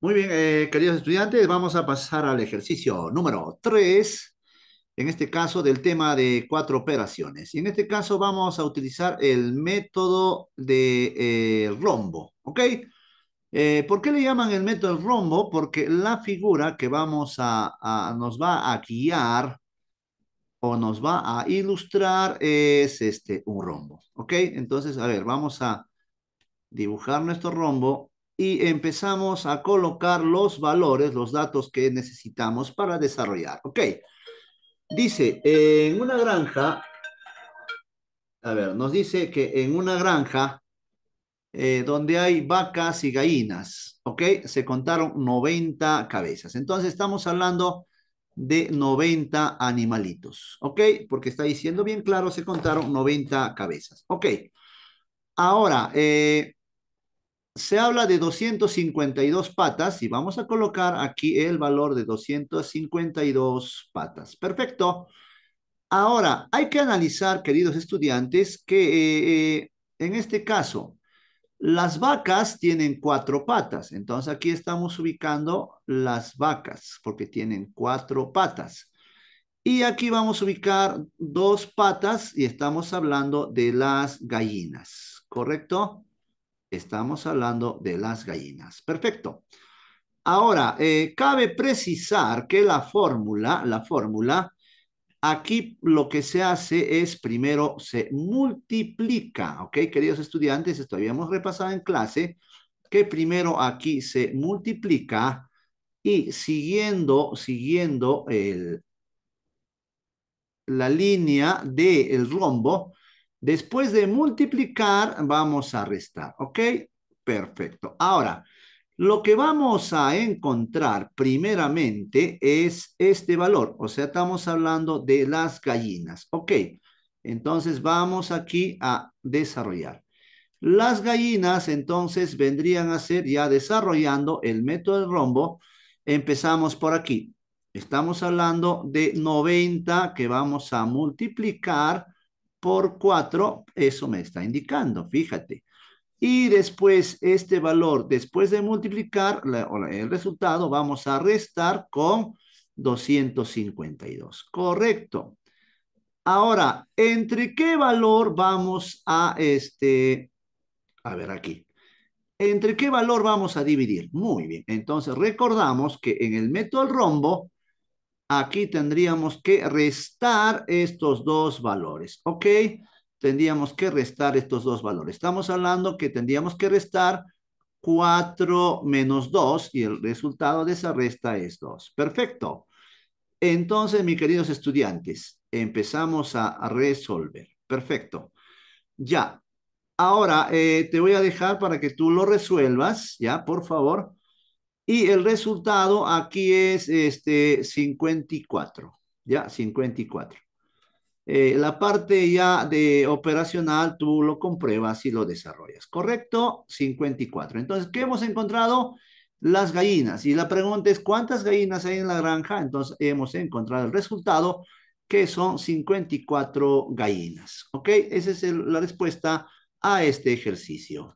Muy bien, eh, queridos estudiantes, vamos a pasar al ejercicio número 3, en este caso del tema de cuatro operaciones. Y en este caso vamos a utilizar el método de eh, rombo, ¿ok? Eh, ¿Por qué le llaman el método del rombo? Porque la figura que vamos a, nos va a guiar o nos va a ilustrar es este, un rombo, ¿ok? Entonces, a ver, vamos a dibujar nuestro rombo y empezamos a colocar los valores, los datos que necesitamos para desarrollar. Ok. Dice, en una granja, a ver, nos dice que en una granja eh, donde hay vacas y gallinas, ¿ok? Se contaron 90 cabezas. Entonces estamos hablando de 90 animalitos, ¿ok? Porque está diciendo bien claro, se contaron 90 cabezas, ¿ok? Ahora, eh, se habla de 252 patas y vamos a colocar aquí el valor de 252 patas. Perfecto. Ahora, hay que analizar, queridos estudiantes, que eh, eh, en este caso, las vacas tienen cuatro patas. Entonces, aquí estamos ubicando las vacas, porque tienen cuatro patas. Y aquí vamos a ubicar dos patas y estamos hablando de las gallinas, ¿correcto? Estamos hablando de las gallinas. Perfecto. Ahora, eh, cabe precisar que la fórmula, la fórmula, aquí lo que se hace es primero se multiplica, ¿ok? Queridos estudiantes, esto habíamos repasado en clase, que primero aquí se multiplica y siguiendo, siguiendo el, la línea del rombo, Después de multiplicar, vamos a restar, ¿ok? Perfecto. Ahora, lo que vamos a encontrar primeramente es este valor, o sea, estamos hablando de las gallinas, ¿ok? Entonces, vamos aquí a desarrollar. Las gallinas, entonces, vendrían a ser ya desarrollando el método del rombo. Empezamos por aquí. Estamos hablando de 90 que vamos a multiplicar por 4, eso me está indicando, fíjate. Y después, este valor, después de multiplicar el resultado, vamos a restar con 252. Correcto. Ahora, ¿entre qué valor vamos a este? A ver aquí. ¿Entre qué valor vamos a dividir? Muy bien. Entonces, recordamos que en el método del rombo, Aquí tendríamos que restar estos dos valores, ¿ok? Tendríamos que restar estos dos valores. Estamos hablando que tendríamos que restar 4 menos 2 y el resultado de esa resta es 2. Perfecto. Entonces, mis queridos estudiantes, empezamos a, resolver. Perfecto. Ya. Ahora, eh, te voy a dejar para que tú lo resuelvas, ¿ya? Por favor. Y el resultado aquí es este 54, ¿ya? 54. Eh, la parte ya de operacional tú lo compruebas y lo desarrollas, ¿correcto? 54. Entonces, ¿qué hemos encontrado? Las gallinas. Y la pregunta es, ¿cuántas gallinas hay en la granja? Entonces, hemos encontrado el resultado, que son 54 gallinas, ¿ok? Esa es la respuesta a este ejercicio.